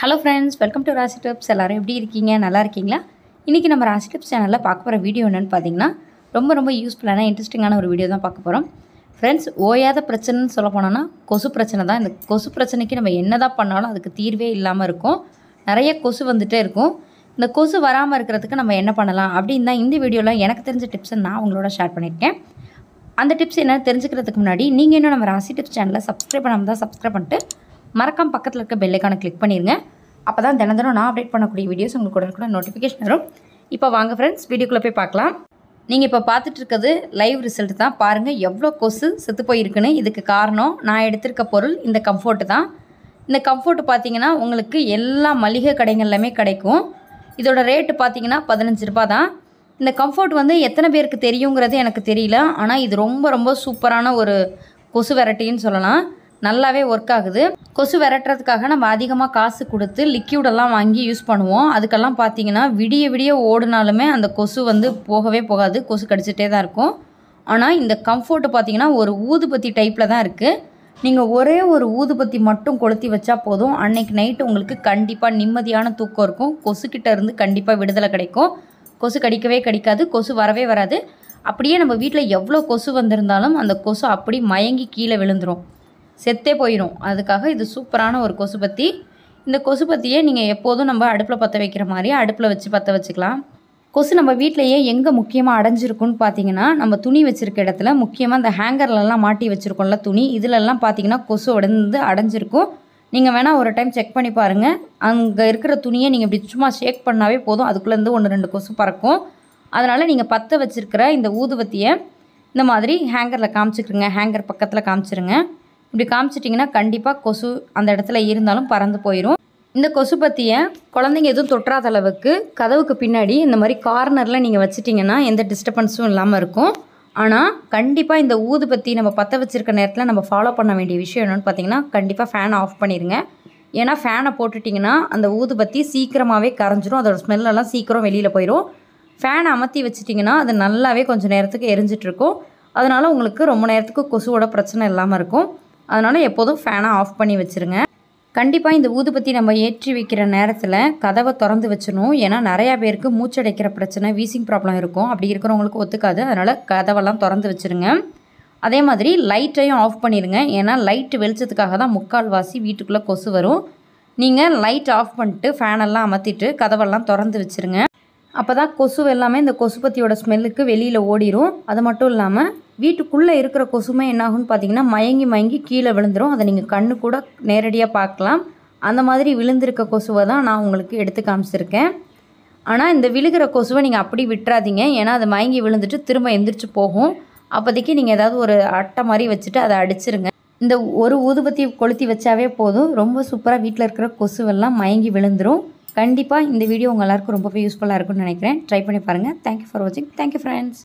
hello friends welcome to Rasi tips எல்லோரும் எப்படி இருக்கீங்க நல்லா இருக்கீங்களா இன்றைக்கி நம்ம ராசி டிப்ஸ் சேனலில் பார்க்க போகிற வீடியோ என்னென்னு பார்த்தீங்கன்னா ரொம்ப ரொம்ப யூஸ்ஃபுல்லான இன்ட்ரெஸ்டிங்கான ஒரு வீடியோ தான் பார்க்க போகிறோம் ஃப்ரெண்ட்ஸ் ஓயாத பிரச்சனைன்னு சொல்ல போனோன்னா கொசு பிரச்சனை தான் இந்த கொசு பிரச்சனைக்கு நம்ம என்ன தான் பண்ணாலும் அதுக்கு தீர்வே இல்லாமல் இருக்கும் நிறைய கொசு வந்துகிட்டே இருக்கும் இந்த கொசு வராமல் இருக்கிறதுக்கு நம்ம என்ன பண்ணலாம் அப்படின்னு தான் இந்த வீடியோவில் எனக்கு தெரிஞ்ச டிப்ஸை நான் உங்களோட ஷேர் பண்ணியிருக்கேன் அந்த டிப்ஸ் என்னென்னு தெரிஞ்சுக்கிறதுக்கு முன்னாடி நீங்கள் இன்னும் நம்ம ராசி டிப்ஸ் சேனலை சப்ஸ்கிரைப் பண்ணாமல் தான் சப்ஸ்கிரைப் பண்ணிட்டு மறக்காம பக்கத்தில் இருக்க பெல்லைக்கான கிளிக் பண்ணிடுங்க அப்போ தான் தினம் நான் அப்டேட் பண்ணக்கூடிய வீடியோஸ் உங்களுக்கு கூட கூட நோட்டிஃபிகேஷன் வரும் இப்போ வாங்க ஃப்ரெண்ட்ஸ் வீடியோக்குள்ளே போய் பார்க்கலாம் நீங்கள் இப்போ பார்த்துட்டு இருக்கிறது லைவ் ரிசல்ட் தான் பாருங்கள் எவ்வளோ கொசு செத்து போயிருக்குன்னு இதுக்கு காரணம் நான் எடுத்திருக்க பொருள் இந்த கம்ஃபோர்ட்டு தான் இந்த கம்ஃபோர்ட் பார்த்தீங்கன்னா உங்களுக்கு எல்லா மளிகை கடைகள்லாமே கிடைக்கும் இதோட ரேட்டு பார்த்தீங்கன்னா பதினஞ்சு ரூபா தான் இந்த கம்ஃபோர்ட் வந்து எத்தனை பேருக்கு தெரியுங்கிறது எனக்கு தெரியல ஆனால் இது ரொம்ப ரொம்ப சூப்பரான ஒரு கொசு வெரைட்டின்னு சொல்லலாம் நல்லாவே ஒர்க் ஆகுது கொசு விரட்டுறதுக்காக நம்ம அதிகமாக காசு கொடுத்து லிக்யூடெல்லாம் வாங்கி யூஸ் பண்ணுவோம் அதுக்கெல்லாம் பார்த்தீங்கன்னா விடிய விடிய ஓடினாலுமே அந்த கொசு வந்து போகவே போகாது கொசு கடிச்சிட்டே தான் இருக்கும் ஆனால் இந்த கம்ஃபோர்ட்டு பார்த்தீங்கன்னா ஒரு ஊதுபத்தி டைப்பில் தான் இருக்குது நீங்கள் ஒரே ஒரு ஊதுபத்தி மட்டும் கொளுத்தி வச்சா போதும் அன்னைக்கு நைட்டு உங்களுக்கு கண்டிப்பாக நிம்மதியான தூக்கம் இருக்கும் கொசுக்கிட்ட இருந்து கண்டிப்பாக விடுதலை கிடைக்கும் கொசு கடிக்கவே கடிக்காது கொசு வரவே வராது அப்படியே நம்ம வீட்டில் எவ்வளோ கொசு வந்திருந்தாலும் அந்த கொசு அப்படி மயங்கி கீழே விழுந்துடும் செத்தே போயிடும் அதுக்காக இது சூப்பரான ஒரு கொசுபத்தி இந்த கொசுபத்தியை நீங்கள் எப்போதும் நம்ம அடுப்பில் பற்ற வைக்கிற மாதிரி அடுப்பில் வச்சு பற்ற வச்சுக்கலாம் கொசு நம்ம வீட்டிலையே எங்கே முக்கியமாக அடைஞ்சிருக்குன்னு பார்த்தீங்கன்னா நம்ம துணி வச்சுருக்க இடத்துல முக்கியமாக இந்த ஹேங்கர்லலாம் மாட்டி வச்சுருக்கோம்ல துணி இதிலெல்லாம் பார்த்தீங்கன்னா கொசு உடந்து அடைஞ்சிருக்கும் நீங்கள் வேணால் ஒரு டைம் செக் பண்ணி பாருங்கள் அங்கே இருக்கிற துணியை நீங்கள் இப்படி சும்மா ஷேக் பண்ணாவே போதும் அதுக்குள்ளேருந்து ஒன்று ரெண்டு கொசு பறக்கும் அதனால் நீங்கள் பற்ற வச்சுருக்கிற இந்த ஊதுவத்தியை இந்த மாதிரி ஹேங்கரில் காமிச்சிக்கிருங்க ஹேங்கர் பக்கத்தில் காமிச்சிருங்க இப்படி காமிச்சிட்டிங்கன்னா கண்டிப்பாக கொசு அந்த இடத்துல இருந்தாலும் பறந்து போயிடும் இந்த கொசு பற்றியை குழந்தைங்க எதுவும் தொற்றாத அளவுக்கு கதவுக்கு பின்னாடி இந்த மாதிரி கார்னரில் நீங்கள் வச்சிட்டிங்கன்னா எந்த டிஸ்டர்பன்ஸும் இல்லாமல் இருக்கும் ஆனால் கண்டிப்பாக இந்த ஊது பற்றி நம்ம பற்ற வச்சுருக்க நேரத்தில் நம்ம ஃபாலோ பண்ண வேண்டிய விஷயம் என்னென்னு பார்த்தீங்கன்னா கண்டிப்பாக ஃபேனை ஆஃப் பண்ணிடுங்க ஏன்னா ஃபேனை போட்டுட்டிங்கன்னா அந்த ஊது பற்றி சீக்கிரமாகவே கரைஞ்சிரும் அதோடய ஸ்மெல்லெல்லாம் சீக்கிரம் வெளியில் போயிடும் ஃபேனை அமர்த்தி வச்சிட்டிங்கன்னா அது நல்லாவே கொஞ்சம் நேரத்துக்கு எரிஞ்சிட்ருக்கும் அதனால் உங்களுக்கு ரொம்ப நேரத்துக்கு கொசுவோட பிரச்சனை இல்லாமல் இருக்கும் அதனால் எப்போதும் ஃபேனை ஆஃப் பண்ணி வச்சுருங்க கண்டிப்பாக இந்த ஊதுபத்தி நம்ம ஏற்றி வைக்கிற நேரத்தில் கதவை திறந்து வச்சிடணும் ஏன்னா நிறையா பேருக்கு மூச்சடைக்கிற பிரச்சனை வீசிங் ப்ராப்ளம் இருக்கும் அப்படி இருக்கிறவங்களுக்கு ஒத்துக்காது அதனால் கதவெல்லாம் திறந்து வச்சுருங்க அதே மாதிரி லைட்டையும் ஆஃப் பண்ணிடுங்க ஏன்னா லைட் வெளிச்சத்துக்காக தான் முக்கால்வாசி வீட்டுக்குள்ளே கொசு வரும் நீங்கள் லைட் ஆஃப் பண்ணிட்டு ஃபேனெல்லாம் அமர்த்திட்டு கதவெல்லாம் திறந்து வச்சுருங்க அப்போ தான் கொசு எல்லாமே இந்த கொசுபத்தியோட ஸ்மெல்லுக்கு வெளியில் ஓடிடும் அது மட்டும் இல்லாமல் வீட்டுக்குள்ளே இருக்கிற கொசுமை என்னாகும்னு பார்த்தீங்கன்னா மயங்கி மயங்கி கீழே விழுந்துடும் அதை நீங்கள் கண்ணு கூட நேரடியாக பார்க்கலாம் அந்த மாதிரி விழுந்திருக்க கொசுவை தான் நான் உங்களுக்கு எடுத்து காமிச்சிருக்கேன் ஆனால் இந்த விழுகிற கொசுவை நீங்கள் அப்படி விட்டுறாதீங்க ஏன்னா அது மயங்கி விழுந்துட்டு திரும்ப எந்திரிச்சு போகும் அப்போதைக்கு நீங்கள் ஏதாவது ஒரு அட்டை மாதிரி வச்சுட்டு அதை அடிச்சிருங்க இந்த ஒரு ஊதுபத்தி கொளுத்தி வச்சாவே போதும் ரொம்ப சூப்பராக வீட்டில் இருக்கிற கொசுவெல்லாம் மயங்கி விழுந்துடும் கண்டிப்பாக இந்த வீடியோ உங்கள் எல்லாருக்கும் ரொம்பவே யூஸ்ஃபுல்லாக இருக்கும்னு நினைக்கிறேன் ட்ரை பண்ணி பாருங்கள் தேங்க்யூ ஃபார் வாட்சிங் தேங்க்யூ ஃப்ரெண்ட்ஸ்